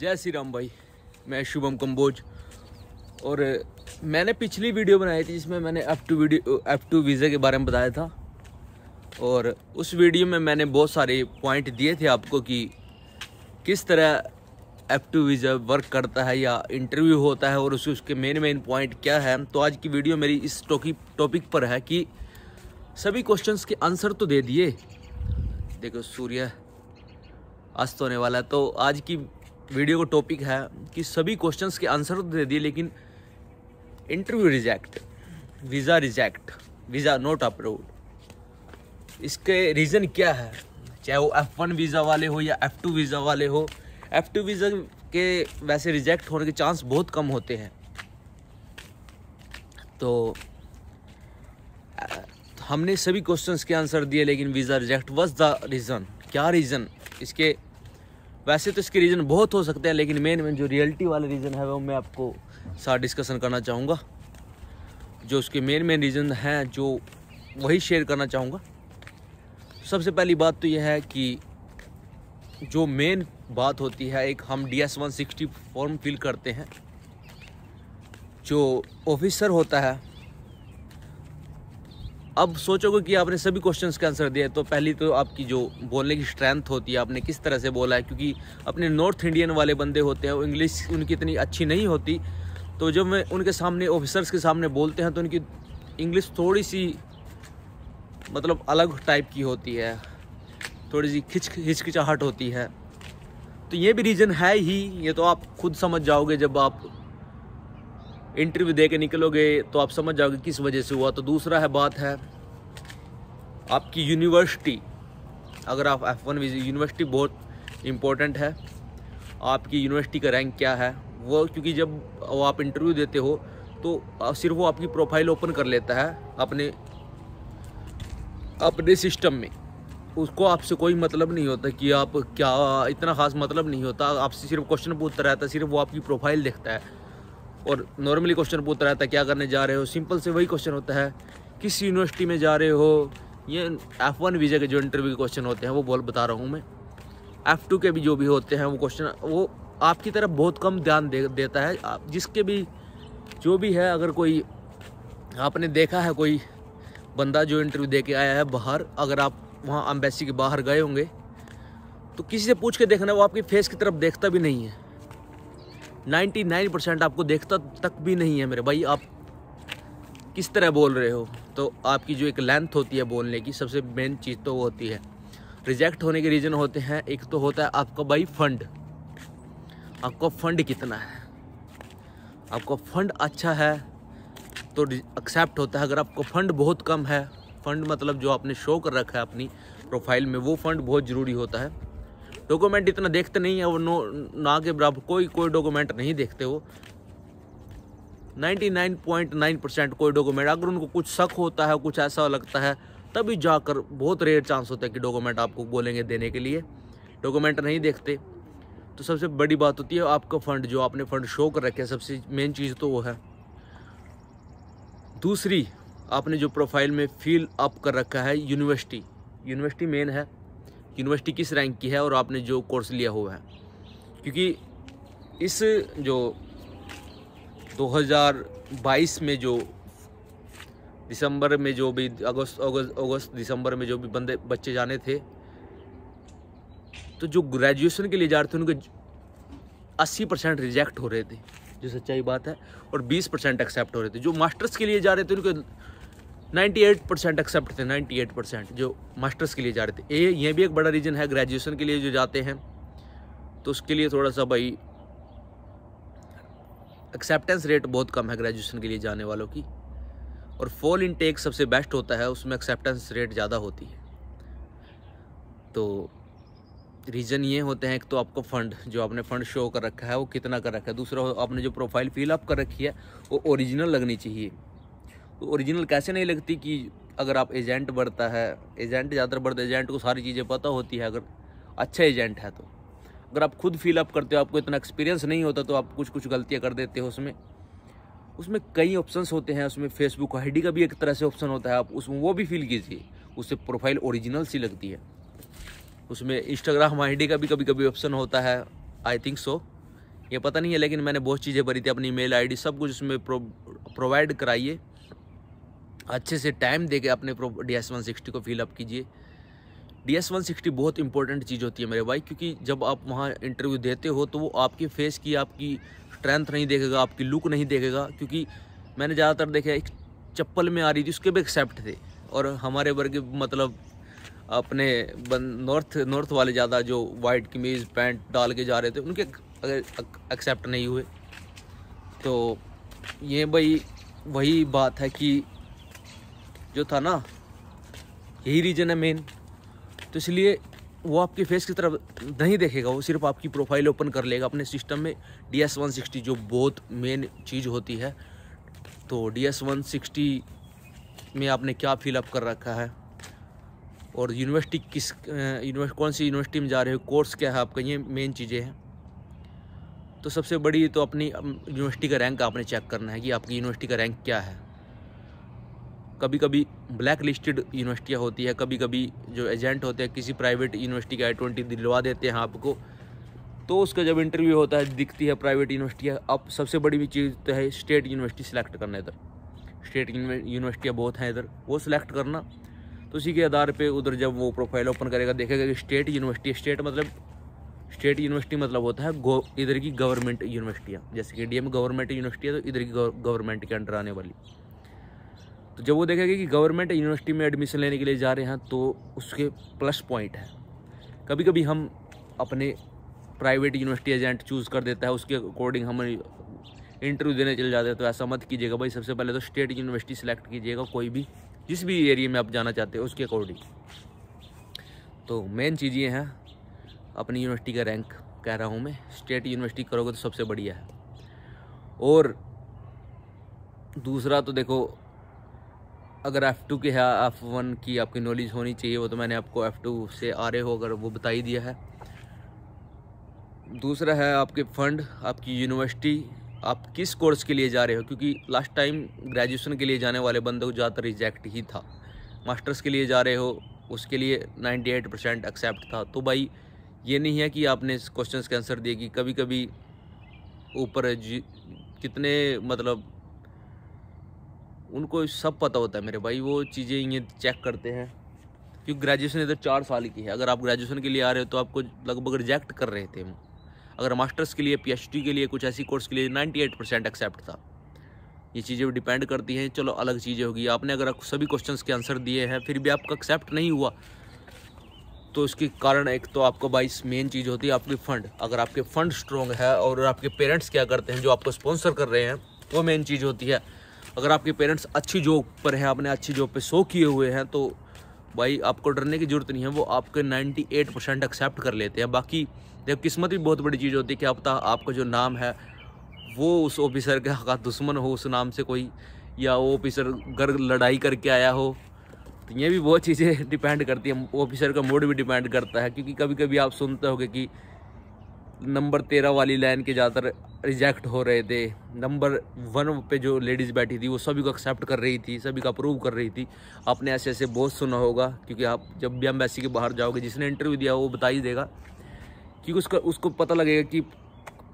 जय श्री राम भाई मैं शुभम कम्बोज और मैंने पिछली वीडियो बनाई थी जिसमें मैंने F two video F two visa के बारे में बताया था और उस वीडियो में मैंने बहुत सारे पॉइंट दिए थे आपको कि किस तरह एफ टू वीज़ा वर्क करता है या इंटरव्यू होता है और उसके उसके मेन मेन पॉइंट क्या है तो आज की वीडियो मेरी इस टॉपिक पर है कि सभी क्वेश्चंस के आंसर तो दे दिए देखो सूर्य अस्त तो होने वाला है तो आज की वीडियो का टॉपिक है कि सभी क्वेश्चंस के आंसर तो दे दिए लेकिन interview reject visa reject visa not approve इसके रीज़न क्या है चाहे वो एफ़ वन वीज़ा वाले हो या एफ़ टू वीज़ा वाले हो एफ़ टू वीज़ा के वैसे रिजेक्ट होने के चांस बहुत कम होते हैं तो हमने सभी क्वेश्चंस के आंसर दिए लेकिन visa reject was the reason क्या रीज़न इसके वैसे तो इसके रीज़न बहुत हो सकते हैं लेकिन मेन मेन जो रियलिटी वाले रीज़न है वो मैं आपको साथ डिस्कसन करना चाहूँगा जो उसके मेन मेन रीज़न हैं जो वही शेयर करना चाहूँगा सबसे पहली बात तो यह है कि जो मेन बात होती है एक हम D S one sixty form fill करते हैं जो ऑफिसर होता है अब सोचोगे कि आपने सभी क्वेश्चन के आंसर दिए तो पहली तो आपकी जो बोलने की स्ट्रेंथ होती है आपने किस तरह से बोला है क्योंकि अपने नॉर्थ इंडियन वाले बंदे होते हैं वो इंग्लिश उनकी इतनी अच्छी नहीं होती तो जब मैं उनके सामने ऑफिसर्स के सामने बोलते हैं तो उनकी इंग्लिश थोड़ी सी मतलब अलग टाइप की होती है थोड़ी सी खिच हिचकिचाहट होती है तो ये भी रीज़न है ही ये तो आप खुद समझ जाओगे जब आप इंटरव्यू दे के निकलोगे तो आप समझ जाओगे किस वजह से हुआ तो दूसरा है बात है आपकी यूनिवर्सिटी अगर आप एफ वन यूनिवर्सिटी बहुत इम्पोर्टेंट है आपकी यूनिवर्सिटी का रैंक क्या है वो क्योंकि जब वो आप इंटरव्यू देते हो तो सिर्फ वो आपकी प्रोफाइल ओपन कर लेता है अपने अपने सिस्टम में उसको आपसे कोई मतलब नहीं होता कि आप क्या इतना ख़ास मतलब नहीं होता आपसे सिर्फ क्वेश्चन पूछता रहता है सिर्फ वो आपकी प्रोफाइल देखता है और नॉर्मली क्वेश्चन पूछता रहता है क्या करने जा रहे हो सिंपल से वही क्वेश्चन होता है किस यूनिवर्सिटी में जा रहे हो ये एफ़ वन वीज़ा के जो इंटरव्यू के क्वेश्चन होते हैं वो बहुत बता रहा हूँ मैं एफ़ टू के भी जो भी होते हैं वो क्वेश्चन वो आपकी तरफ बहुत कम ध्यान दे देता है आप जिसके भी जो भी है अगर कोई आपने देखा है कोई बंदा जो इंटरव्यू दे के आया है बाहर अगर आप वहाँ अम्बेसी के बाहर गए होंगे तो किसी से पूछ के देखना वो आपकी फेस की तरफ देखता भी नहीं है 99 परसेंट आपको देखता तक भी नहीं है मेरे भाई आप किस तरह बोल रहे हो तो आपकी जो एक लेंथ होती है बोलने की सबसे मेन चीज़ तो वो होती है रिजेक्ट होने के रीज़न होते हैं एक तो होता है आपका भाई फंड आपका फंड कितना है आपका फंड अच्छा है तो एक्सेप्ट होता है अगर आपको फंड बहुत कम है फंड मतलब जो आपने शो कर रखा है अपनी प्रोफाइल में वो फंड बहुत ज़रूरी होता है डॉक्यूमेंट इतना देखते नहीं है वो नो ना के बराबर कोई कोई डॉक्यूमेंट नहीं देखते वो 99.9 परसेंट कोई डॉक्यूमेंट अगर उनको कुछ शक होता है कुछ ऐसा लगता है तभी जाकर बहुत रेयर चांस होता है कि डॉक्यूमेंट आपको बोलेंगे देने के लिए डॉक्यूमेंट नहीं देखते तो सबसे बड़ी बात होती है आपका फ़ंड जो आपने फ़ंड शो कर रखे सबसे मेन चीज़ तो वो है दूसरी आपने जो प्रोफाइल में फील अप कर रखा है यूनिवर्सिटी यूनिवर्सिटी मेन है यूनिवर्सिटी किस रैंक की है और आपने जो कोर्स लिया हुआ है क्योंकि इस जो 2022 में जो दिसंबर में जो भी अगस्त अगस्त अगस्त दिसंबर में जो भी बंदे बच्चे जाने थे तो जो ग्रेजुएशन के लिए जा रहे थे उनके 80 परसेंट रिजेक्ट हो रहे थे जो सच्चाई बात है और 20 परसेंट एक्सेप्ट हो रहे थे जो मास्टर्स के लिए जा रहे थे उनके 98 परसेंट एक्सेप्ट थे 98 परसेंट जो मास्टर्स के लिए जा रहे थे ये ये भी एक बड़ा रीज़न है ग्रेजुएशन के लिए जो जाते हैं तो उसके लिए थोड़ा सा भाई एक्सेप्टेंस रेट बहुत कम है ग्रेजुएशन के लिए जाने वालों की और फॉल इनटेक सबसे बेस्ट होता है उसमें एक्सेप्टेंस रेट ज़्यादा होती है तो रीज़न ये होते हैं एक तो आपको फ़ंड जो आपने फ़ंड शो कर रखा है वो कितना कर रखा है दूसरा आपने जो प्रोफाइल फिल अप कर रखी है वो ओरिजिनल लगनी चाहिए तो ओरिजिनल कैसे नहीं लगती कि अगर आप एजेंट बढ़ता है एजेंट ज़्यादातर बढ़ता है एजेंट को सारी चीज़ें पता होती है अगर अच्छा एजेंट है तो अगर आप खुद फील अप करते हो आपको इतना एक्सपीरियंस नहीं होता तो आप कुछ कुछ गलतियाँ कर देते हो उसमें उसमें कई ऑप्शंस होते हैं उसमें फेसबुक आईडी का भी एक तरह से ऑप्शन होता है आप उसमें वो भी फील कीजिए उससे प्रोफाइल ओरिजिनल सी लगती है उसमें इंस्टाग्राम आईडी का भी कभी कभी ऑप्शन होता है आई थिंक सो ये पता नहीं है लेकिन मैंने बहुत चीज़ें भरी थी अपनी मेल आईडी सब कुछ उसमें प्रो, प्रोवाइड कराइए अच्छे से टाइम दे के अपने डी एस वन सिक्सटी को फिलअप कीजिए डी एस वन सिक्सटी बहुत इंपॉर्टेंट चीज़ होती है मेरे भाई क्योंकि जब आप वहाँ इंटरव्यू देते हो तो वो आपके फेस की आपकी स्ट्रेंथ नहीं देखेगा आपकी लुक नहीं देखेगा क्योंकि मैंने ज़्यादातर देखा एक चप्पल में आ रही थी उसके भी एक्सेप्ट थे और हमारे वर्ग मतलब अपने नॉर्थ नॉर्थ वाले ज़्यादा जो वाइट कमीज पैंट डाल के जा रहे थे उनके अगर एक्सेप्ट नहीं हुए तो ये भाई वही बात है कि जो था ना यही रीज़न है मेन तो इसलिए वो आपके फेस की तरफ नहीं देखेगा वो सिर्फ आपकी प्रोफाइल ओपन कर लेगा अपने सिस्टम में डी एस वन सिक्सटी जो बहुत मेन चीज़ होती है तो डी एस वन सिक्सटी में आपने क्या फिलअप कर रखा है और यूनिवर्सिटी किस यूनिवर्स कौन सी यूनिवर्सिटी में जा रहे हो कोर्स क्या है आपका ये मेन चीज़ें हैं तो सबसे बड़ी तो अपनी यूनिवर्सिटी का रैंक आपने चेक करना है कि आपकी यूनिवर्सिटी का रैंक क्या है कभी कभी ब्लैक लिस्टेड यूनिवर्सिटियाँ होती है कभी कभी जो एजेंट होते हैं किसी प्राइवेट यूनिवर्सिटी का आई दिलवा देते हैं आपको तो उसका जब इंटरव्यू होता है दिखती है प्राइवेट यूनिवर्सिटियाँ अब सबसे बड़ी भी चीज़ तो है स्टेट यूनिवर्सिटी सेलेक्ट करना इधर स्टेट यूनिवर्सिटियाँ बहुत हैं इधर वो सिलेक्ट करना तो उसी के आधार पे उधर जब वो प्रोफाइल ओपन करेगा देखेगा कि स्टेट यूनिवर्सिटी स्टेट मतलब स्टेट यूनिवर्सिटी मतलब होता है गो इधर की गवर्नमेंट यूनिवर्सिटियाँ जैसे कि इंडिया में गवर्नमेंट यूनिवर्सिटी है तो इधर की गवर्नमेंट के अंडर आने वाली तो जब वो देखेगा कि गवर्नमेंट यूनिवर्सिटी में एडमिशन लेने के लिए जा रहे हैं तो उसके प्लस पॉइंट है कभी कभी हम अपने प्राइवेट यूनिवर्सिटी एजेंट चूज़ कर देता है उसके अकॉर्डिंग हम इंटरव्यू देने चले जाते हैं तो ऐसा मत कीजिएगा भाई सबसे पहले तो स्टेट यूनिवर्सिटी सेलेक्ट कीजिएगा कोई भी जिस भी एरिया में आप जाना चाहते हो उसके अकॉर्डिंग तो मेन चीज़ ये हैं अपनी यूनिवर्सिटी का रैंक कह रहा हूँ मैं स्टेट यूनिवर्सिटी करोगे तो सबसे बढ़िया है और दूसरा तो देखो अगर F2 की है F1 की आपकी नॉलेज होनी चाहिए वो तो मैंने आपको F2 से आ रहे हो अगर वो बता ही दिया है दूसरा है आपके फ़ंड आपकी यूनिवर्सिटी आप किस कोर्स के लिए जा रहे हो क्योंकि लास्ट टाइम ग्रेजुएशन के लिए जाने वाले बंदों को ज़्यादातर रिजेक्ट ही था मास्टर्स के लिए जा रहे हो उसके लिए 98 परसेंट एक्सेप्ट था तो भाई ये नहीं है कि आपने क्वेश्चन के आंसर दिए कि कभी कभी ऊपर कितने मतलब उनको सब पता होता है मेरे भाई वो चीज़ें ये चेक करते हैं क्योंकि ग्रेजुएशन इधर चार साल की है अगर आप ग्रेजुएशन के लिए आ रहे हो तो आपको लगभग रिजेक्ट कर रहे थे अगर मास्टर्स के लिए पी के लिए कुछ ऐसी कोर्स के लिए नाइन्टी परसेंट एक्सेप्ट था ये चीज़ें डिपेंड करती हैं चलो अलग चीज़ें होगी आपने अगर सभी क्वेश्चन के आंसर दिए हैं फिर भी आपका एक्सेप्ट नहीं हुआ तो इसके कारण एक तो आपका बाइस मेन चीज़ होती है आपकी फ़ंड अगर आपके फ़ंड स्ट्रॉन्ग है और आपके पेरेंट्स क्या करते हैं जो आपको स्पॉन्सर कर रहे हैं वो मेन चीज़ होती है अगर आपके पेरेंट्स अच्छी जॉब पर हैं आपने अच्छी जॉब पे शो किए हुए हैं तो भाई आपको डरने की ज़रूरत नहीं है वो आपके 98 परसेंट एक्सेप्ट कर लेते हैं बाकी जब किस्मत भी बहुत बड़ी चीज़ होती है कि आप तो आपका जो नाम है वो उस ऑफिसर के हक़ दुश्मन हो उस नाम से कोई या वो ऑफिसर घर लड़ाई करके आया हो तो ये भी बहुत चीज़ें डिपेंड करती है ऑफिसर का मूड भी डिपेंड करता है क्योंकि कभी कभी आप सुनते हो कि नंबर तेरह वाली लाइन के ज़्यादातर रिजेक्ट हो रहे थे नंबर वन पे जो लेडीज़ बैठी थी वो सभी को एक्सेप्ट कर रही थी सभी का अप्रूव कर रही थी आपने ऐसे ऐसे बहुत सुना होगा क्योंकि आप जब भी एम्बेसी के बाहर जाओगे जिसने इंटरव्यू दिया वो बता ही देगा क्योंकि उसका उसको पता लगेगा कि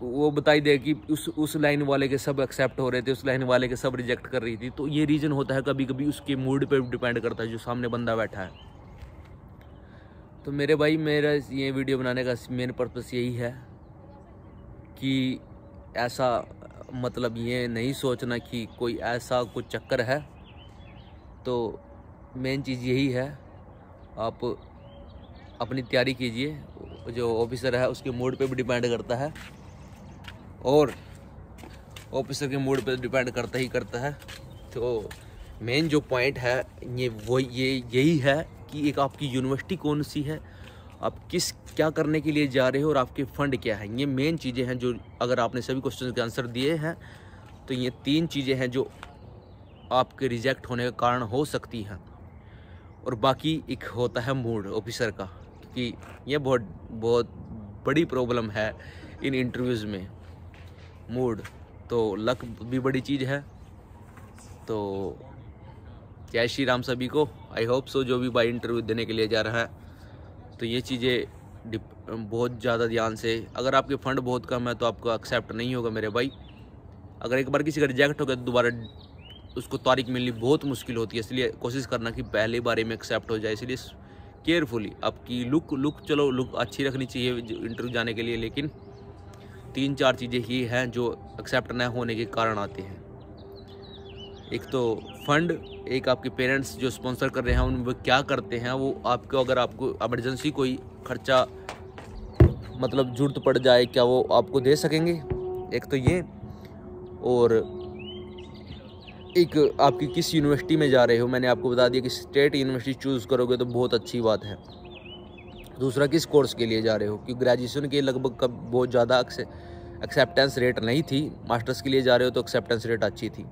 वो बताई देगा कि उस उस लाइन वाले के सब एक्सेप्ट हो रहे थे उस लाइन वाले के सब रिजेक्ट कर रही थी तो ये रीज़न होता है कभी कभी उसके मूड पर डिपेंड करता है जो सामने बंदा बैठा है तो मेरे भाई मेरा ये वीडियो बनाने का मेन पर्पस यही है कि ऐसा मतलब ये नहीं सोचना कि कोई ऐसा कुछ चक्कर है तो मेन चीज़ यही है आप अपनी तैयारी कीजिए जो ऑफिसर है उसके मूड पे भी डिपेंड करता है और ऑफिसर के मूड पे डिपेंड करता ही करता है तो मेन जो पॉइंट है ये वो ये यही है कि एक आपकी यूनिवर्सिटी कौन सी है आप किस क्या करने के लिए जा रहे हो और आपके फंड क्या है ये मेन चीज़ें हैं जो अगर आपने सभी क्वेश्चन के आंसर दिए हैं तो ये तीन चीज़ें हैं जो आपके रिजेक्ट होने का कारण हो सकती हैं और बाकी एक होता है मूड ऑफिसर का क्योंकि यह बहुत बहुत बड़ी प्रॉब्लम है इन इंटरव्यूज़ में मूड तो लक भी बड़ी चीज़ है तो जय श्री राम सभी को आई होप सो जो भी बाई इंटरव्यू देने के लिए जा रहा है तो ये चीज़ें बहुत ज़्यादा ध्यान से अगर आपके फ़ंड बहुत कम है तो आपको एक्सेप्ट नहीं होगा मेरे भाई अगर एक बार किसी का रिजेक्ट हो गया तो दोबारा उसको तारीख मिलनी बहुत मुश्किल होती है इसलिए कोशिश करना कि पहले बारे में एक्सेप्ट हो जाए इसलिए केयरफुली आपकी लुक लुक चलो लुक अच्छी रखनी चाहिए इंटरव्यू जाने के लिए लेकिन तीन चार चीज़ें ही हैं जो एक्सेप्ट न होने के कारण आते हैं एक तो फंड एक आपके पेरेंट्स जो स्पॉन्सर कर रहे हैं वो क्या करते हैं वो आपको अगर आपको एमरजेंसी कोई खर्चा मतलब जरूरत पड़ जाए क्या वो आपको दे सकेंगे एक तो ये और एक आपकी किस यूनिवर्सिटी में जा रहे हो मैंने आपको बता दिया कि स्टेट यूनिवर्सिटी चूज़ करोगे तो बहुत अच्छी बात है दूसरा किस कोर्स के लिए जा रहे हो क्योंकि ग्रेजुएशन के लगभग कब बहुत ज़्यादा एक्सेप्टेंस रेट नहीं थी मास्टर्स के लिए जा रहे हो तो एक्सेप्टेंस रेट अच्छी थी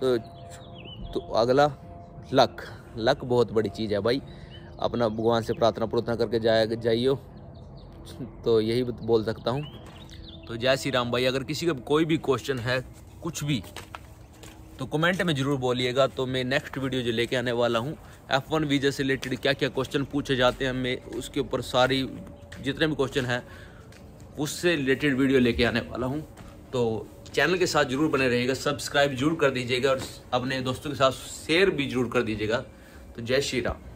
तो तो अगला लक लक बहुत बड़ी चीज़ है भाई अपना भगवान से प्रार्थना प्रार्थना करके जाया जाइयो तो यही बोल सकता हूँ तो जय श्री राम भाई अगर किसी का कोई भी क्वेश्चन है कुछ भी तो कमेंट में ज़रूर बोलिएगा तो मैं नेक्स्ट वीडियो जो लेके आने वाला हूँ एफ़ वन वीज़ा से रिलेटेड क्या क्या क्वेश्चन पूछे जाते हैं मैं उसके ऊपर सारी जितने भी क्वेश्चन हैं उससे रिलेटेड वीडियो लेके आने वाला हूँ तो चैनल के साथ जरूर बने रहिएगा सब्सक्राइब जरूर कर दीजिएगा और अपने दोस्तों के साथ शेयर भी जरूर कर दीजिएगा तो जय श्री राम